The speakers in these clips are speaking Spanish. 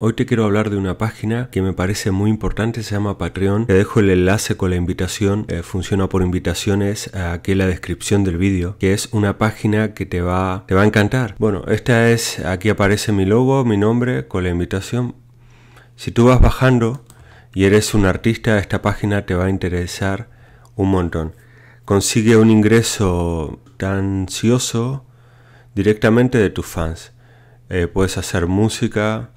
Hoy te quiero hablar de una página que me parece muy importante, se llama Patreon. Te dejo el enlace con la invitación, eh, funciona por invitaciones aquí en la descripción del vídeo, que es una página que te va, te va a encantar. Bueno, esta es, aquí aparece mi logo, mi nombre con la invitación. Si tú vas bajando y eres un artista, esta página te va a interesar un montón. Consigue un ingreso tan ansioso directamente de tus fans. Eh, puedes hacer música,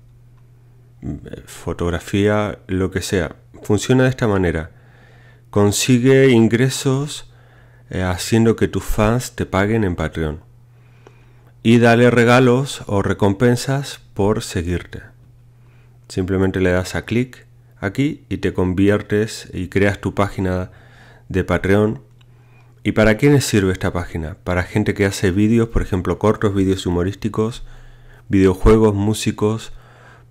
fotografía, lo que sea. Funciona de esta manera. Consigue ingresos eh, haciendo que tus fans te paguen en Patreon. Y dale regalos o recompensas por seguirte. Simplemente le das a clic aquí y te conviertes y creas tu página de Patreon. ¿Y para quiénes sirve esta página? Para gente que hace vídeos, por ejemplo, cortos, vídeos humorísticos, videojuegos, músicos,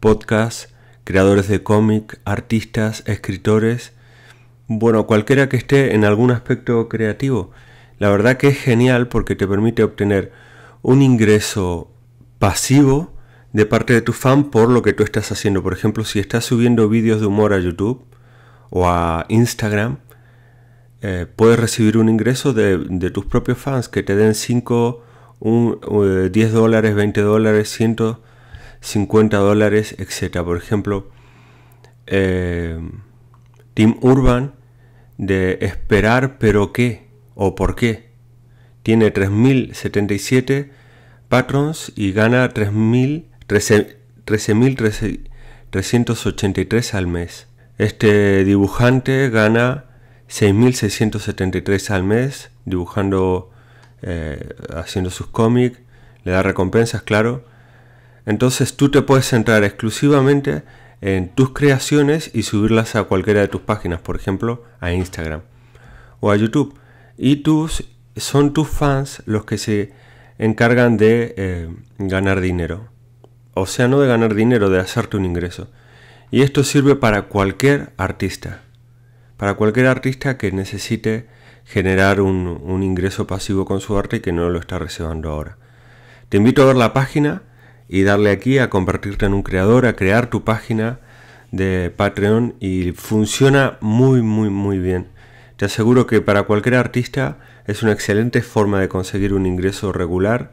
podcast, creadores de cómic, artistas, escritores, bueno, cualquiera que esté en algún aspecto creativo. La verdad que es genial porque te permite obtener un ingreso pasivo de parte de tu fan por lo que tú estás haciendo. Por ejemplo, si estás subiendo vídeos de humor a YouTube o a Instagram, eh, puedes recibir un ingreso de, de, tus propios fans que te den 5, 10 eh, dólares, 20 dólares, 100 50 dólares, etcétera. Por ejemplo, eh, Tim Urban de Esperar pero qué o por qué. Tiene 3.077 patrons y gana 13.383 al mes. Este dibujante gana 6.673 al mes dibujando, eh, haciendo sus cómics. Le da recompensas, claro. Entonces tú te puedes centrar exclusivamente en tus creaciones y subirlas a cualquiera de tus páginas, por ejemplo, a Instagram o a YouTube. Y tus, son tus fans los que se encargan de eh, ganar dinero. O sea, no de ganar dinero, de hacerte un ingreso. Y esto sirve para cualquier artista. Para cualquier artista que necesite generar un, un ingreso pasivo con su arte y que no lo está recibiendo ahora. Te invito a ver la página y darle aquí a convertirte en un creador, a crear tu página de Patreon y funciona muy muy muy bien. Te aseguro que para cualquier artista es una excelente forma de conseguir un ingreso regular